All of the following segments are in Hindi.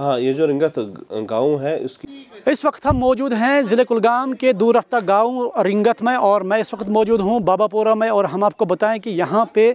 हाँ ये जो रिंगत गांव है इसकी इस वक्त हम मौजूद हैं ज़िले कुलगाम के दूर रफ्ता गाँव रिंगत में और मैं इस वक्त मौजूद हूँ बाबापोरा में और हम आपको बताएं कि यहाँ पे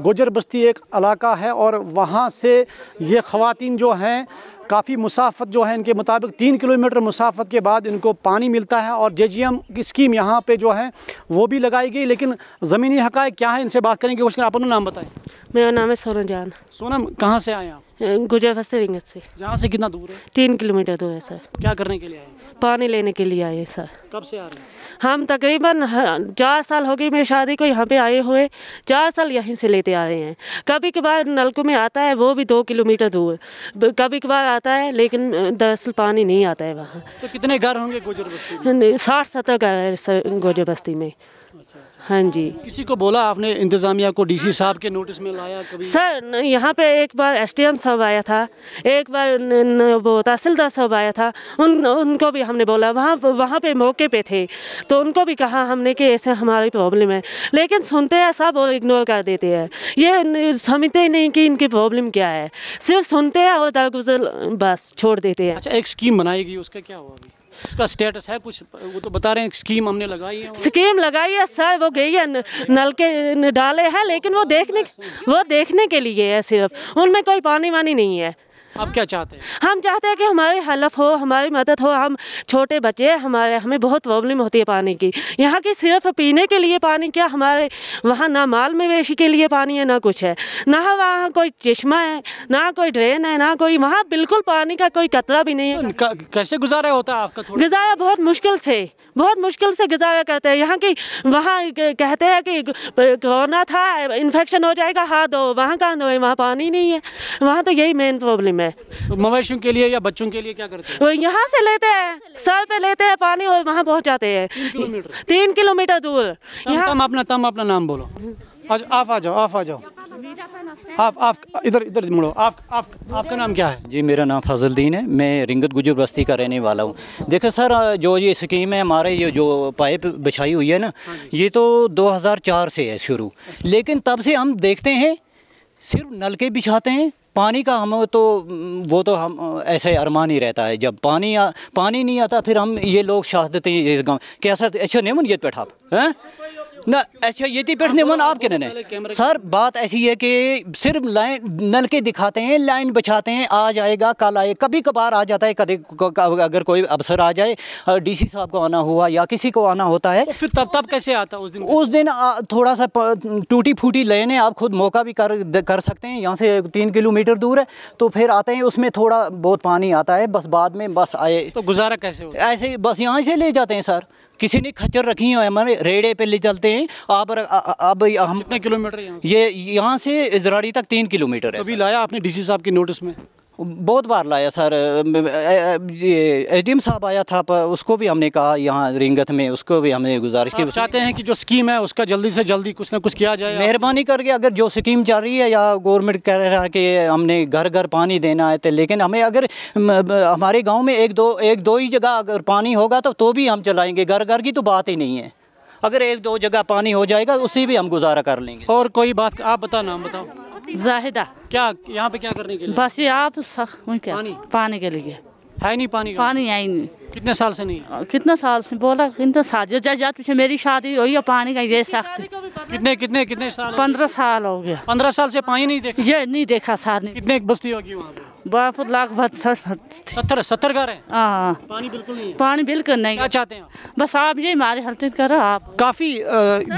गुजर बस्ती एक इलाका है और वहाँ से ये ख़वान जो हैं काफ़ी मुसाफत जो है इनके मुताबिक तीन किलोमीटर मुसाफत के बाद इनको पानी मिलता है और जे जी एम की स्कीम यहाँ पर जो है वो भी लगाई गई लेकिन ज़मीनी हक़ क्या है इनसे बात करेंगे कुछ अपना नाम बताएँ मेरा नाम है सोनम जान सोनम कहाँ से आए आप गुजर फस्ते विंगत से यहाँ से कितना दूर है तीन किलोमीटर दूर है सर क्या करने के लिए आए पानी लेने के लिए आए सर कब से आ रहे हैं हम तकरीबन चार साल हो गई मेरी शादी को यहाँ पे आए हुए चार साल यहीं से लेते आ रहे हैं कभी कभार नलकों में आता है वो भी दो किलोमीटर दूर कभी कभार आता है लेकिन दरअसल पानी नहीं आता है वहाँ तो कितने घर होंगे गुजर साठ सत्तर घर है सर गुजर बस्ती में हाँ जी किसी को बोला आपने इंतज़ामिया को डीसी साहब के नोटिस में लाया कभी? सर यहाँ पे एक बार एसडीएम साहब आया था एक बार न, न, वो तहसीलदार साहब आया था उन उनको भी हमने बोला वहाँ वहाँ पे मौके पे थे तो उनको भी कहा हमने कि ऐसे हमारी प्रॉब्लम है लेकिन सुनते हैं सब और इग्नोर कर देते हैं ये समझते ही नहीं कि इनकी प्रॉब्लम क्या है सिर्फ सुनते हैं और दरगुजर बस छोड़ देते हैं अच्छा एक स्कीम बनाई गई उसका क्या हुआ अभी उसका स्टेटस है कुछ वो तो बता रहे हैं स्कीम हमने लगाई है स्कीम लगाई है सर वो गई है नल के डाले हैं लेकिन वो देखने वो देखने के लिए है सिर्फ उनमें कोई पानी वानी नहीं है आप क्या चाहते हैं हम चाहते हैं कि हमारी हलफ हो हमारी मदद हो हम छोटे बच्चे हमारे हमें बहुत प्रॉब्लम होती है पानी की यहाँ की सिर्फ पीने के लिए पानी क्या हमारे वहाँ ना माल मवेशी के लिए पानी है ना कुछ है ना वहाँ कोई चश्मा है ना कोई ड्रेन है ना कोई वहाँ बिल्कुल पानी का कोई कतरा भी नहीं है तो कैसे गुजारा होता है आपका गुजारा बहुत मुश्किल से बहुत मुश्किल से गुजारा करते हैं यहाँ की वहाँ कहते हैं कि कोरोना था इन्फेक्शन हो जाएगा हाथ धो वहाँ कहाँ दो वहाँ पानी नहीं है वहाँ तो यही मेन प्रॉब्लम है में तो मवेशियों के लिए या बच्चों के लिए क्या करते हैं वो यहाँ से लेते हैं सर पे लेते हैं पानी और वहाँ पहुँचाते हैं तीन किलोमीटर दूर यहाँ तम अपना तम अपना नाम बोलो आज आप आ जाओ आप आ जाओ आप आप इधर इधर मुड़ो आप आप आपका नाम क्या है जी मेरा नाम फजलद्दीन है मैं रिंगत गुजर बस्ती का रहने वाला हूँ देखो सर जो ये स्कीम है हमारे ये जो पाइप बिछाई हुई है ना हाँ ये तो 2004 से है शुरू लेकिन तब से हम देखते हैं सिर्फ नलके बिछाते हैं पानी का हम तो वो तो हम ऐसे अरमान ही रहता है जब पानी आ, पानी नहीं आता फिर हम ये लोग शहादतें कैसा अच्छा नहीं ये बैठा आप हैं ना अच्छा ये पे निमन आप कहने सर बात ऐसी है कि सिर्फ लाइन नल के दिखाते हैं लाइन बिछाते हैं आज आएगा कल आए कभी कभार आ जाता है कभी अगर कोई अफसर आ जाए डीसी साहब को आना हुआ या किसी को आना होता है तो फिर तब तब कैसे आता उस दिन उस दिन थोड़ा सा टूटी फूटी लेने आप खुद मौका भी कर कर सकते हैं यहाँ से तीन किलोमीटर दूर है तो फिर आते हैं उसमें थोड़ा बहुत पानी आता है बस बाद में बस आए तो गुजारा कैसे ऐसे बस यहाँ से ले जाते हैं सर किसी ने खच्चर रखी है हमारे रेड़े पे ले चलते हैं आप अब हम कितने किलोमीटर ये यहाँ से इजराड़ी तक तीन किलोमीटर है अभी लाया आपने डीसी साहब के नोटिस में बहुत बार लाया सर ये एच डी साहब आया था पर उसको भी हमने कहा यहाँ रिंगत में उसको भी हमने गुजारिश की चाहते हैं कि जो स्कीम है उसका जल्दी से जल्दी कुछ ना कुछ किया जाए मेहरबानी करके अगर जो स्कीम चल रही है या गवर्नमेंट कह रहा है कि हमने घर घर पानी देना है तो लेकिन हमें अगर हमारे गाँव में एक दो एक दो ही जगह अगर पानी होगा तो तो भी हम चलाएँगे घर घर की तो बात ही नहीं है अगर एक दो जगह पानी हो जाएगा उसी भी हम गुजारा कर लेंगे और कोई बात आप बता नाम बताओ जाहिदा क्या यहाँ पे क्या करने के लिए बस आप पानी पानी के लिए है नहीं पानी पानी है नहीं कितने साल से नहीं कितने साल से बोला कितने साल जो जात पीछे मेरी शादी हुई और पानी का ये सख्त कितने कितने कितने साल पंद्रह साल हो गया पंद्रह साल से पानी नहीं देखा ये नहीं देखा साल नहीं कितने बस्ती होगी वहाँ बाप लाख भर सर सत्तर सत्तर घर है हाँ पानी बिल्कुल नहीं पानी बिल्कुल नहीं क्या चाहते हैं बस आप ये हमारे हलचल करो आप काफ़ी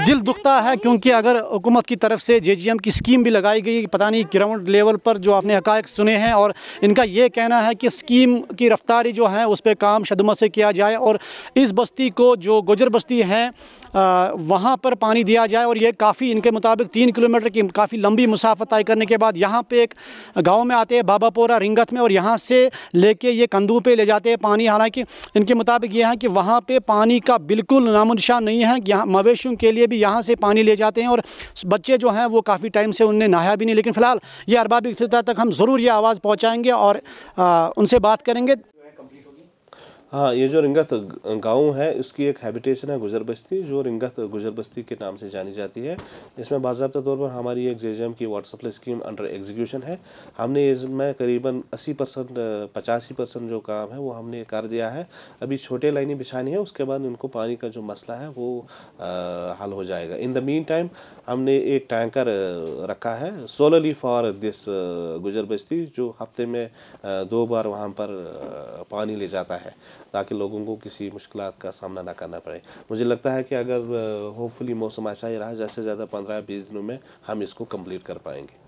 दिल दुखता है क्योंकि अगर हुकूमत की तरफ से जे जी एम की स्कीम भी लगाई गई पता नहीं ग्राउंड लेवल पर जो आपने हक़ सुने हैं और इनका ये कहना है कि स्कीम की रफ्तारी जो है उस पर काम शदम खिदमत से किया जाए और इस बस्ती को जो गुजर बस्ती है वहाँ पर पानी दिया जाए और ये काफ़ी इनके मुताबिक तीन किलोमीटर की काफ़ी लंबी मुसाफत तय करने के बाद यहाँ पे एक गांव में आते हैं बाबापोरा रिंगत में और यहाँ से लेके ये कंदू पे ले जाते हैं पानी हालांकि इनके मुताबिक ये है कि वहाँ पे पानी का बिल्कुल नामोनिशान नहीं है यहाँ मवेशियों के लिए भी यहाँ से पानी ले जाते हैं और बच्चे जो हैं वो काफ़ी टाइम से उनने नहाया भी नहीं लेकिन फ़िलहाल ये अरबाबी तक हम ज़रूर ये आवाज़ पहुँचाएँगे और आ, उनसे बात करेंगे हाँ ये जो रिंगत गांव है उसकी एक हैबिटेशन है गुजर बस्ती जो रिंगत गुजर बस्ती के नाम से जानी जाती है इसमें बाबा तौर पर हमारी एक जे की व्हाट्सअप स्कीम अंडर एग्जीक्यूशन है हमने इसमें करीबन अस्सी परसेंट पचासी परसेंट जो काम है वो हमने कर दिया है अभी छोटे लाइनें बिछानी है उसके बाद उनको पानी का जो मसला है वो हल हो जाएगा इन द मीन टाइम हमने एक टैंकर रखा है सोलरली फॉर दिस गुजर बस्ती जो हफ्ते में दो बार वहाँ पर पानी ले जाता है ताकि लोगों को किसी मुश्किल का सामना ना करना पड़े मुझे लगता है कि अगर होपफुली मौसम ऐसा ही रहा ज़्यादा से ज़्यादा पंद्रह बीस दिनों में हम इसको कम्प्लीट कर पाएंगे